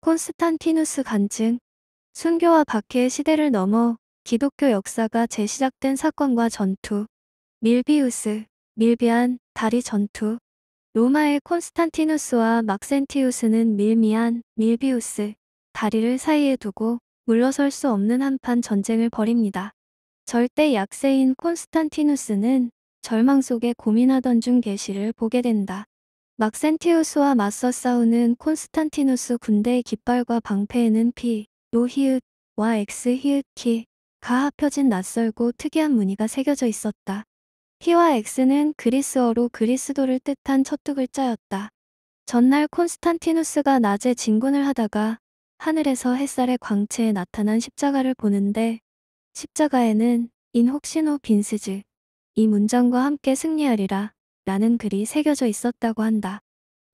콘스탄티누스 간증 순교와 박해의 시대를 넘어 기독교 역사가 재시작된 사건과 전투 밀비우스, 밀비안, 다리 전투 로마의 콘스탄티누스와 막센티우스는 밀미안, 밀비우스, 다리를 사이에 두고 물러설 수 없는 한판 전쟁을 벌입니다. 절대 약세인 콘스탄티누스는 절망 속에 고민하던 중 계시를 보게 된다. 막센티우스와 맞서 싸우는 콘스탄티누스 군대의 깃발과 방패에는 피, 노히읗와 엑스히읗키가 합혀진 낯설고 특이한 무늬가 새겨져 있었다. 피와 엑스는 그리스어로 그리스도를 뜻한 첫두 글자였다. 전날 콘스탄티누스가 낮에 진군을 하다가 하늘에서 햇살의 광채에 나타난 십자가를 보는데 십자가에는 인 혹시노 빈스즈 이 문장과 함께 승리하리라 라는 글이 새겨져 있었다고 한다.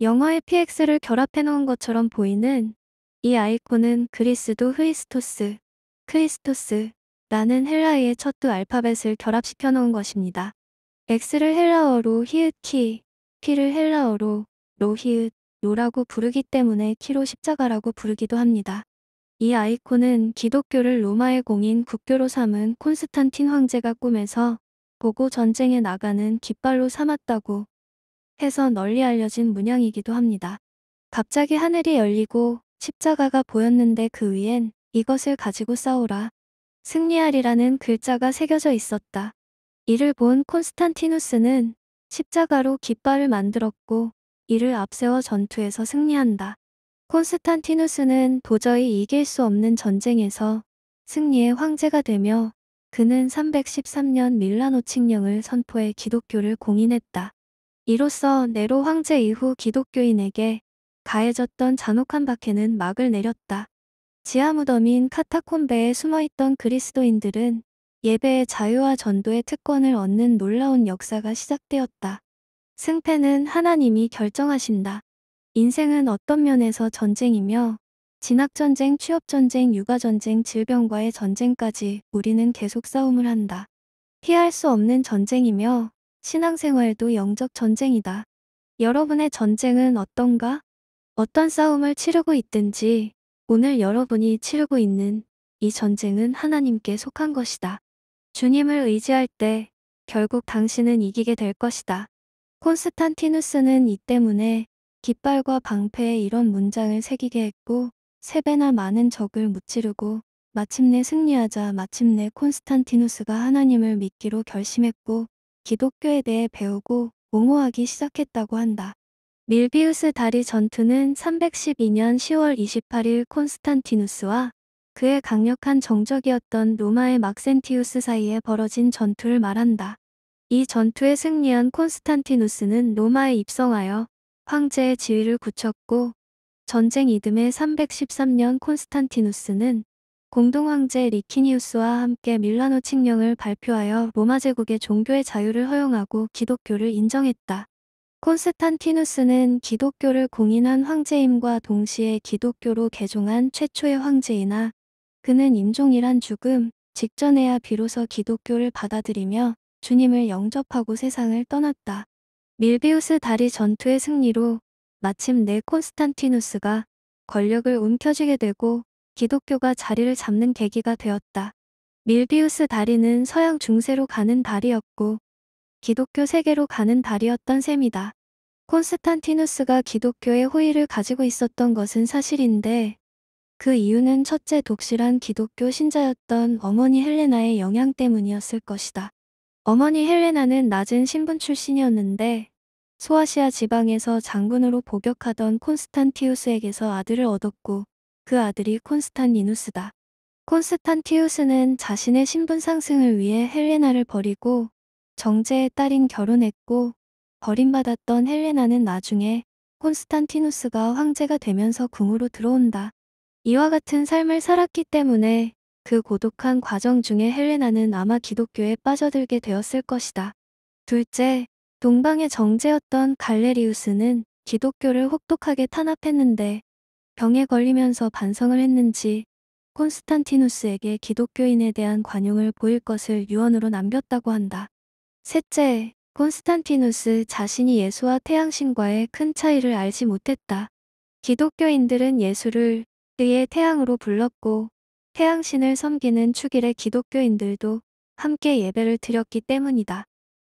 영화의 PX를 결합해놓은 것처럼 보이는 이 아이콘은 그리스도 휘스토스 크리스토스 라는 헬라어의 첫 두 알파벳을 결합시켜 놓은 것입니다. X를 헬라어로 히읗키, P를 헬라어로 로히읗, 노라고 부르기 때문에 키로 십자가라고 부르기도 합니다. 이 아이콘은 기독교를 로마의 공인 국교로 삼은 콘스탄틴 황제가 꿈에서 보고 전쟁에 나가는 깃발로 삼았다고 해서 널리 알려진 문양이기도 합니다. 갑자기 하늘이 열리고 십자가가 보였는데 그 위엔 이것을 가지고 싸우라. 승리하리라는 글자가 새겨져 있었다. 이를 본 콘스탄티누스는 십자가로 깃발을 만들었고 이를 앞세워 전투에서 승리한다. 콘스탄티누스는 도저히 이길 수 없는 전쟁에서 승리의 황제가 되며 그는 313년 밀라노 칙령을 선포해 기독교를 공인했다. 이로써 네로 황제 이후 기독교인에게 가해졌던 잔혹한 박해는 막을 내렸다. 지하 무덤인 카타콤베에 숨어있던 그리스도인들은 예배의 자유와 전도의 특권을 얻는 놀라운 역사가 시작되었다. 승패는 하나님이 결정하신다. 인생은 어떤 면에서 전쟁이며 진학전쟁, 취업전쟁, 육아전쟁, 질병과의 전쟁까지 우리는 계속 싸움을 한다. 피할 수 없는 전쟁이며 신앙생활도 영적 전쟁이다. 여러분의 전쟁은 어떤가? 어떤 싸움을 치르고 있든지 오늘 여러분이 치르고 있는 이 전쟁은 하나님께 속한 것이다. 주님을 의지할 때 결국 당신은 이기게 될 것이다. 콘스탄티누스는 이 때문에 깃발과 방패에 이런 문장을 새기게 했고 세배나 많은 적을 무찌르고 마침내 승리하자 마침내 콘스탄티누스가 하나님을 믿기로 결심했고 기독교에 대해 배우고 옹호하기 시작했다고 한다. 밀비우스 다리 전투는 312년 10월 28일 콘스탄티누스와 그의 강력한 정적이었던 로마의 막센티우스 사이에 벌어진 전투를 말한다. 이 전투에 승리한 콘스탄티누스는 로마에 입성하여 황제의 지위를 굳혔고 전쟁 이듬해 313년 콘스탄티누스는 공동황제 리키니우스와 함께 밀라노 칙령을 발표하여 로마 제국의 종교의 자유를 허용하고 기독교를 인정했다. 콘스탄티누스는 기독교를 공인한 황제임과 동시에 기독교로 개종한 최초의 황제이나 그는 임종이란 죽음 직전에야 비로소 기독교를 받아들이며 주님을 영접하고 세상을 떠났다. 밀비우스 다리 전투의 승리로 마침내 콘스탄티누스가 권력을 움켜쥐게 되고 기독교가 자리를 잡는 계기가 되었다. 밀비우스 다리는 서양 중세로 가는 다리였고 기독교 세계로 가는 다리였던 셈이다. 콘스탄티누스가 기독교의 호의를 가지고 있었던 것은 사실인데 그 이유는 첫째 독실한 기독교 신자였던 어머니 헬레나의 영향 때문이었을 것이다. 어머니 헬레나는 낮은 신분 출신이었는데 소아시아 지방에서 장군으로 복역하던 콘스탄티우스에게서 아들을 얻었고 그 아들이 콘스탄니누스다. 콘스탄티우스는 자신의 신분 상승을 위해 헬레나를 버리고 정제의 딸인 결혼했고 버림받았던 헬레나는 나중에 콘스탄티누스가 황제가 되면서 궁으로 들어온다. 이와 같은 삶을 살았기 때문에 그 고독한 과정 중에 헬레나는 아마 기독교에 빠져들게 되었을 것이다. 둘째, 동방의 정제였던 갈레리우스는 기독교를 혹독하게 탄압했는데 병에 걸리면서 반성을 했는지 콘스탄티누스에게 기독교인에 대한 관용을 보일 것을 유언으로 남겼다고 한다. 셋째, 콘스탄티누스 자신이 예수와 태양신과의 큰 차이를 알지 못했다. 기독교인들은 예수를 그의 태양으로 불렀고 태양신을 섬기는 축일의 기독교인들도 함께 예배를 드렸기 때문이다.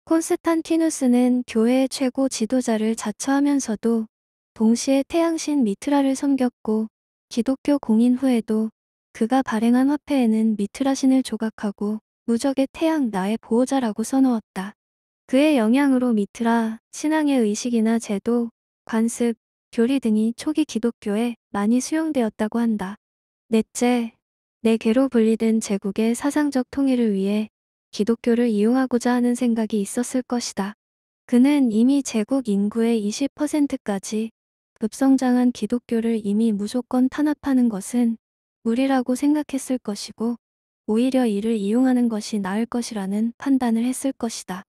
콘스탄티누스는 교회의 최고 지도자를 자처하면서도 동시에 태양신 미트라를 섬겼고 기독교 공인 후에도 그가 발행한 화폐에는 미트라신을 조각하고 무적의 태양 나의 보호자라고 써놓았다. 그의 영향으로 미트라, 신앙의 의식이나 제도, 관습, 교리 등이 초기 기독교에 많이 수용되었다고 한다. 넷째, 내개로 분리된 제국의 사상적 통일을 위해 기독교를 이용하고자 하는 생각이 있었을 것이다. 그는 이미 제국 인구의 20%까지 급성장한 기독교를 이미 무조건 탄압하는 것은 무리라고 생각했을 것이고 오히려 이를 이용하는 것이 나을 것이라는 판단을 했을 것이다.